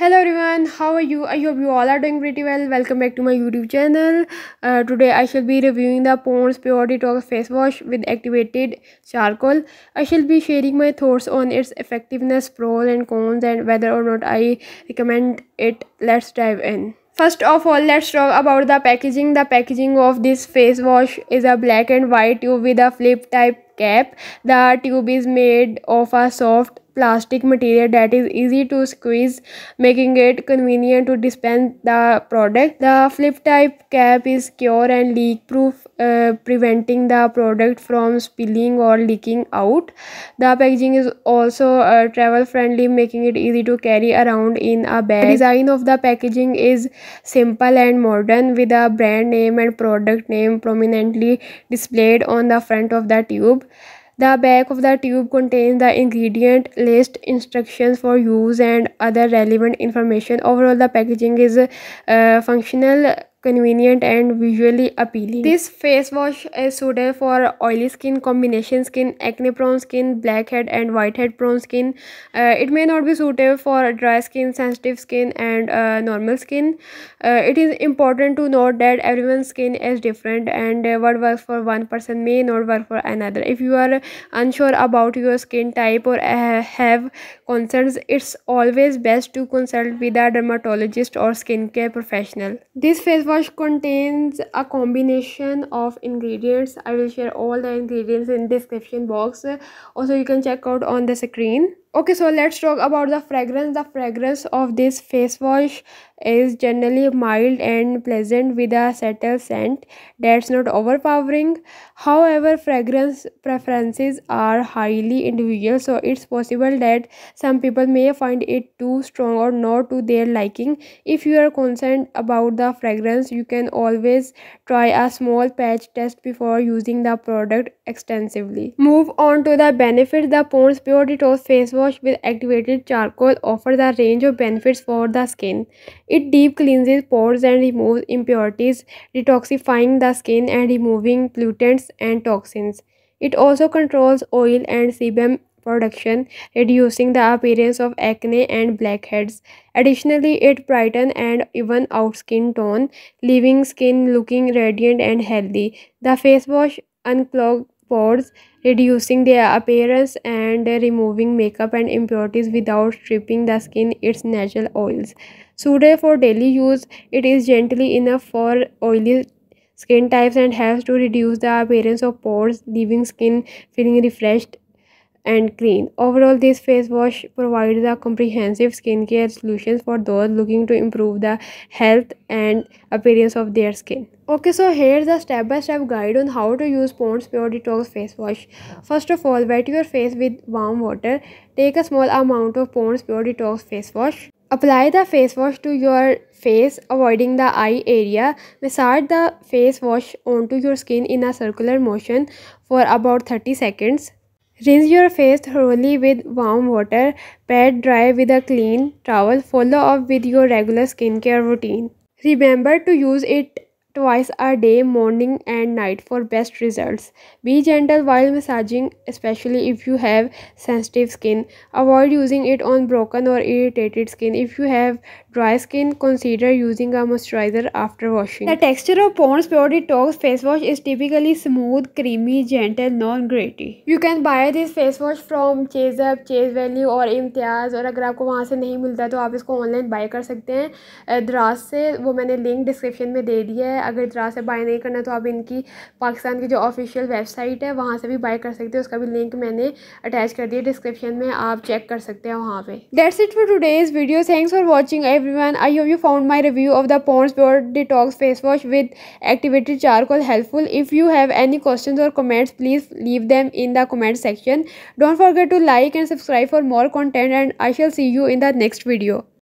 hello everyone how are you i hope you all are doing pretty well welcome back to my youtube channel uh, today i shall be reviewing the pond's purity talk face wash with activated charcoal i shall be sharing my thoughts on its effectiveness pros and cons and whether or not i recommend it let's dive in First of all, let's talk about the packaging. The packaging of this face wash is a black and white tube with a flip type cap. The tube is made of a soft plastic material that is easy to squeeze making it convenient to dispense the product the flip type cap is secure and leak proof uh, preventing the product from spilling or leaking out the packaging is also uh, travel friendly making it easy to carry around in a bag the design of the packaging is simple and modern with a brand name and product name prominently displayed on the front of the tube the back of the tube contains the ingredient list, instructions for use and other relevant information. Overall, the packaging is uh, functional convenient and visually appealing. This face wash is suited for oily skin, combination skin, acne prone skin, blackhead and whitehead prone skin. Uh, it may not be suitable for dry skin, sensitive skin and uh, normal skin. Uh, it is important to note that everyone's skin is different and uh, what works for one person may not work for another. If you are unsure about your skin type or uh, have concerns, it's always best to consult with a dermatologist or skincare professional. This face dish contains a combination of ingredients i will share all the ingredients in description box also you can check out on the screen okay so let's talk about the fragrance the fragrance of this face wash is generally mild and pleasant with a subtle scent that's not overpowering however fragrance preferences are highly individual so it's possible that some people may find it too strong or not to their liking if you are concerned about the fragrance you can always try a small patch test before using the product extensively move on to the benefits the pond's Pure Detox face wash wash with activated charcoal offers a range of benefits for the skin. It deep cleanses pores and removes impurities, detoxifying the skin and removing pollutants and toxins. It also controls oil and sebum production, reducing the appearance of acne and blackheads. Additionally, it brightens and even out skin tone, leaving skin looking radiant and healthy. The face wash unclogs pores, reducing their appearance and removing makeup and impurities without stripping the skin its natural oils. Suitable for daily use, it is gently enough for oily skin types and helps to reduce the appearance of pores, leaving skin feeling refreshed and clean. Overall, this face wash provides a comprehensive skincare solution for those looking to improve the health and appearance of their skin. Okay, so here's a step-by-step -step guide on how to use Pond's Pure Detox face wash. First of all, wet your face with warm water. Take a small amount of Pond's Pure Detox face wash. Apply the face wash to your face, avoiding the eye area. Massage the face wash onto your skin in a circular motion for about 30 seconds. Rinse your face thoroughly with warm water, pat dry with a clean towel, follow up with your regular skincare routine. Remember to use it twice a day, morning and night for best results. Be gentle while massaging, especially if you have sensitive skin. Avoid using it on broken or irritated skin. If you have dry skin, consider using a moisturizer after washing. The texture of Pond's Pure Detox face wash is typically smooth, creamy, gentle, non-gritty. You can buy this face wash from Chase Up, Chase Value और इम्तियाज़ और अगर आपको वहाँ से नहीं मिलता तो आप इसको ऑनलाइन बाय कर सकते हैं दराज से वो मैंने लिंक डिस्क्रिप्शन में दे दिया है अगर दराज से बाय नहीं करना तो आप इनकी पाकिस्तान की जो ऑफिशियल वेबसाइट है वहाँ से भी बाय कर सकते हो उसका भी लिंक मैंने अटैच कर दिया डिस्क्रिप्शन में आप चेक कर सकते हैं वहाँ पे that's it for days video thanks for watching everyone I have you found my review of the Pond's pure detox face wash with activated charcoal helpful if you have any question or comments please leave them in the comment section don't forget to like and subscribe for more content and I shall see you in the next video